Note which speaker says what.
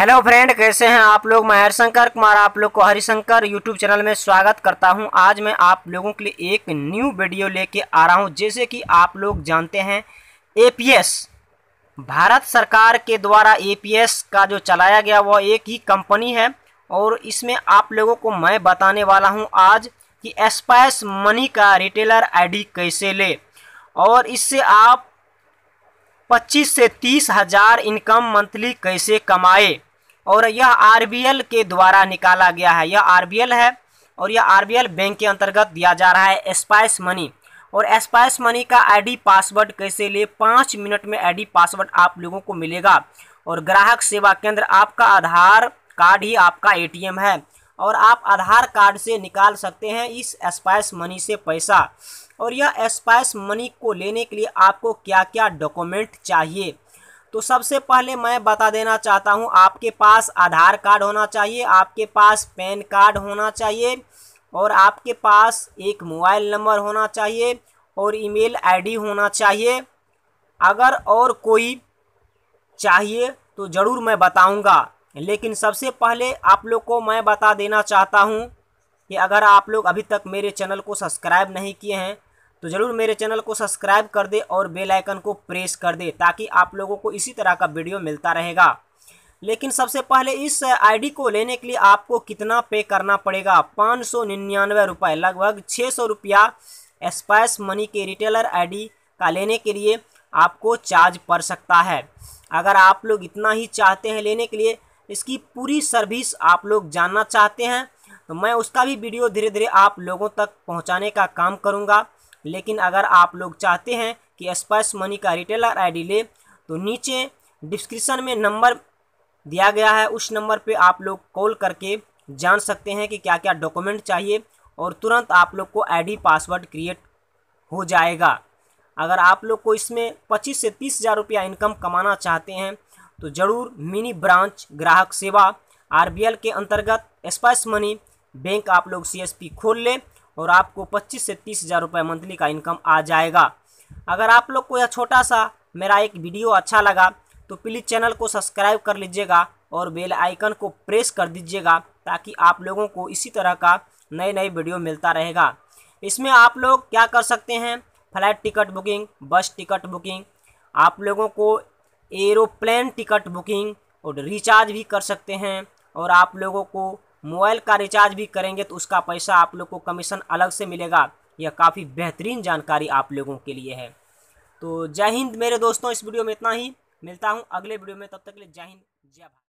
Speaker 1: hello friend कैसे हैं आप लोग मैं हरिशंकर कुमार आप लोग को हरिशंकर यूट्यूब चैनल में स्वागत करता हूं आज मैं आप लोगों के लिए एक न्यू वीडियो लेके आ रहा हूं जैसे कि आप लोग जानते हैं एपीएस भारत सरकार के द्वारा एपीएस का जो चलाया गया वह एक ही कंपनी है और इसमें आप लोगों को मैं बताने वाला हूँ आज कि स्पाइस मनी का रिटेलर आई कैसे ले और इससे आप पच्चीस से तीस हज़ार इनकम मंथली कैसे कमाए और यह आर के द्वारा निकाला गया है यह आर है और यह आर बैंक के अंतर्गत दिया जा रहा है स्पाइस मनी और स्पाइस मनी का आईडी पासवर्ड कैसे ले पाँच मिनट में आईडी पासवर्ड आप लोगों को मिलेगा और ग्राहक सेवा केंद्र आपका आधार कार्ड ही आपका एटीएम है और आप आधार कार्ड से निकाल सकते हैं इस स्पाइस मनी से पैसा और यह स्पाइस मनी को लेने के लिए आपको क्या क्या डॉक्यूमेंट चाहिए तो सबसे पहले मैं बता देना चाहता हूँ आपके पास आधार कार्ड होना चाहिए आपके पास पैन कार्ड होना चाहिए और आपके पास एक मोबाइल नंबर होना चाहिए और ईमेल आईडी होना चाहिए अगर और कोई चाहिए तो ज़रूर मैं बताऊंगा लेकिन सबसे पहले आप लोग को मैं बता देना चाहता हूं कि अगर आप लोग अभी तक मेरे चैनल को सब्सक्राइब नहीं किए हैं तो ज़रूर मेरे चैनल को सब्सक्राइब कर दे और बेल आइकन को प्रेस कर दे ताकि आप लोगों को इसी तरह का वीडियो मिलता रहेगा लेकिन सबसे पहले इस आईडी को लेने के लिए आपको कितना पे करना पड़ेगा पाँच सौ निन्यानवे रुपये लगभग छः सौ रुपया स्पाइस मनी के रिटेलर आईडी का लेने के लिए आपको चार्ज पड़ सकता है अगर आप लोग इतना ही चाहते हैं लेने के लिए इसकी पूरी सर्विस आप लोग जानना चाहते हैं तो मैं उसका भी वीडियो धीरे धीरे आप लोगों तक पहुँचाने का काम करूँगा लेकिन अगर आप लोग चाहते हैं कि स्पाइस मनी का रिटेलर आईडी ले तो नीचे डिस्क्रिप्शन में नंबर दिया गया है उस नंबर पे आप लोग कॉल करके जान सकते हैं कि क्या क्या डॉक्यूमेंट चाहिए और तुरंत आप लोग को आईडी पासवर्ड क्रिएट हो जाएगा अगर आप लोग को इसमें पच्चीस से तीस हज़ार रुपया इनकम कमाना चाहते हैं तो ज़रूर मिनी ब्रांच ग्राहक सेवा आर के अंतर्गत स्पाइस मनी बैंक आप लोग पी खोल लें और आपको पच्चीस से तीस हज़ार रुपये मंथली का इनकम आ जाएगा अगर आप लोग को यह छोटा सा मेरा एक वीडियो अच्छा लगा तो प्लीज़ चैनल को सब्सक्राइब कर लीजिएगा और बेल आइकन को प्रेस कर दीजिएगा ताकि आप लोगों को इसी तरह का नए नए वीडियो मिलता रहेगा इसमें आप लोग क्या कर सकते हैं flight ticket booking bus ticket booking आप लोगों को एरोप्लेन टिकट बुकिंग और रिचार्ज भी कर सकते हैं और आप लोगों को मोबाइल का रिचार्ज भी करेंगे तो उसका पैसा आप लोग को कमीशन अलग से मिलेगा यह काफ़ी बेहतरीन जानकारी आप लोगों के लिए है तो जय हिंद मेरे दोस्तों इस वीडियो में इतना ही मिलता हूँ अगले वीडियो में तब तक के लिए जय हिंद जय भारत